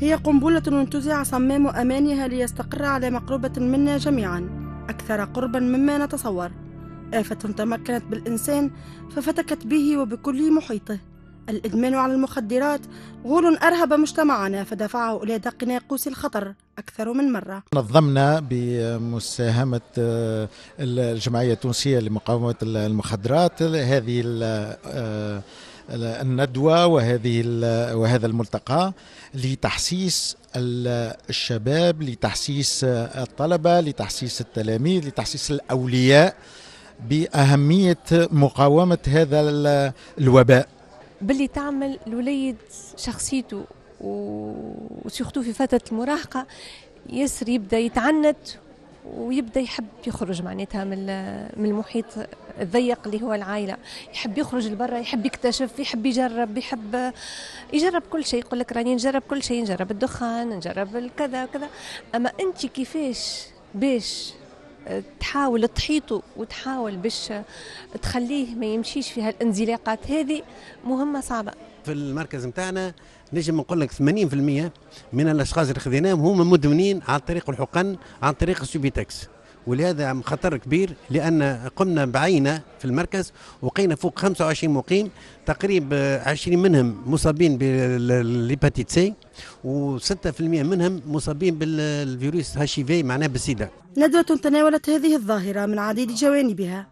هي قنبلة انتزع صمام أمانها ليستقر على مقربة منا جميعا أكثر قربا مما نتصور آفة تمكنت بالإنسان ففتكت به وبكل محيطه الإدمان على المخدرات غول أرهب مجتمعنا فدفعه إلى دق ناقوس الخطر أكثر من مرة نظمنا بمساهمة آه، الجمعية التونسية لمقاومة المخدرات هذه آه، الندوة وهذه وهذا الملتقى لتحسيس الشباب لتحسيس الطلبة لتحسيس التلاميذ لتحسيس الأولياء بأهمية مقاومة هذا الوباء باللي تعمل الوليد شخصيته وسورتو في فترة المراهقة ياسر يبدا يتعنت ويبدا يحب يخرج معناتها من من المحيط الضيق اللي هو العائله يحب يخرج لبرا يحب يكتشف يحب يجرب يحب يجرب كل شيء يقول لك راني نجرب كل شيء نجرب الدخان نجرب الكذا وكذا اما انت كيفاش باش تحاول تحيطه وتحاول باش تخليه ما يمشيش في هالانزلاقات هذه مهمه صعبه في المركز نتاعنا نجم نقول لك 80% من الاشخاص اللي خذيناهم هما مدمنين عن طريق الحقن عن طريق السوبيتكس ولهذا خطر كبير لان قمنا بعينه في المركز وقينا فوق 25 مقيم تقريب 20 منهم مصابين بالليباتيت سي و6% منهم مصابين بالفيروس هاشيفي معناه بالسيدا. ندوة تناولت هذه الظاهرة من عديد جوانبها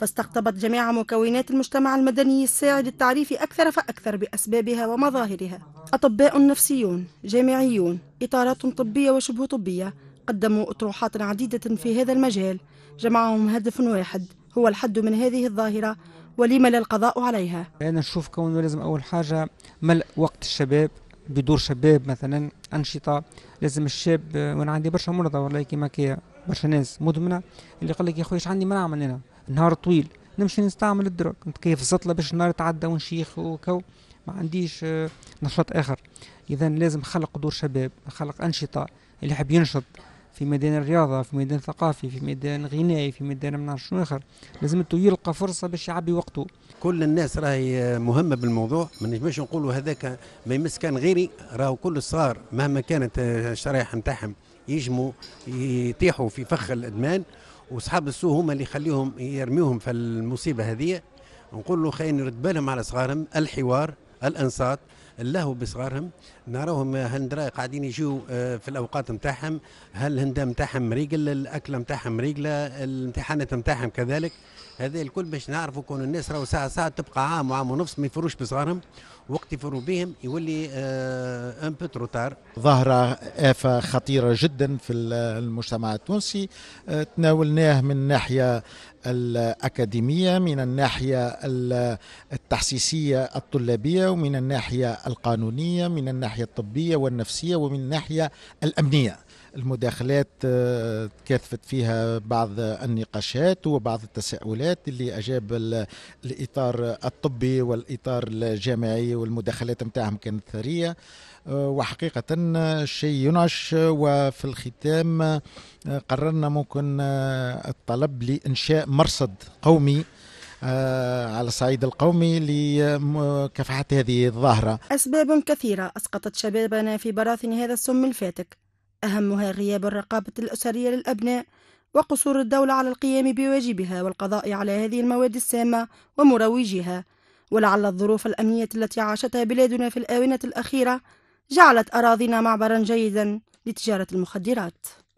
فاستقطبت جميع مكونات المجتمع المدني الساعي للتعريف أكثر فأكثر بأسبابها ومظاهرها أطباء نفسيون جامعيون إطارات طبية وشبه طبية قدموا أطروحات عديدة في هذا المجال جمعهم هدف واحد هو الحد من هذه الظاهرة ولم لا القضاء عليها أنا نشوف كونه لازم أول حاجة ملء وقت الشباب بدور شباب مثلا أنشطة لازم الشاب وأنا عندي برشا مرضى والله كيما كي برشا ناس مدمنة اللي قال لك يا خويا عندي ما نعمل أنا نهار طويل نمشي نستعمل الدروك نتكيف الزطله باش النهار يتعدى ونشيخ وكو ما عنديش آه، نشاط اخر اذا لازم خلق دور شباب خلق انشطه اللي حاب ينشط في ميدان الرياضه في ميدان ثقافي في ميدان غنائي في ميدان ما نعرف شنو اخر لازمته يلقى فرصه باش يعبي وقته كل الناس راهي مهمه بالموضوع ما نجمش نقولوا هذاك ما يمس كان غيري راهو كل الصغار مهما كانت الشرايح نتاعهم يجموا يطيحوا في فخ الادمان واصحاب السوء هما اللي يخليهم يرميهم في المصيبه هذه نقول له خاين نرد بالهم على صغارهم الحوار الانصات اللهو بصغارهم نراهم هندرا قاعدين يجوا آه، في الاوقات نتاعهم هل الهندا نتاعهم مريقل الاكله نتاعهم مريقله الامتحانات نتاعهم كذلك هذا الكل باش نعرفوا كون الناس راهو ساعه ساعه تبقى عام وعام ونص ما يفروش بصغارهم وقت يفروا بهم يولي ان بو تروتار ظاهره افه خطيره جدا في المجتمع التونسي آه، تناولناه من ناحيه الأكاديمية من الناحية التحسيسية الطلابية ومن الناحية القانونية من الناحية الطبية والنفسية ومن الناحية الأمنية المداخلات تكاثفت آه، فيها بعض النقاشات وبعض التساؤلات اللي اجاب الاطار الطبي والاطار الجامعي والمداخلات نتاعهم كانت ثريه آه، وحقيقة آه، شيء ينعش وفي الختام قررنا ممكن الطلب لإنشاء مرصد قومي على الصعيد القومي لمكافحة هذه الظاهرة أسباب كثيرة أسقطت شبابنا في براثن هذا السم الفاتك أهمها غياب الرقابة الأسرية للأبناء وقصور الدولة على القيام بواجبها والقضاء على هذه المواد السامة ومروجها ولعل الظروف الأمنية التي عاشتها بلادنا في الآونة الأخيرة جعلت أراضينا معبرا جيدا لتجارة المخدرات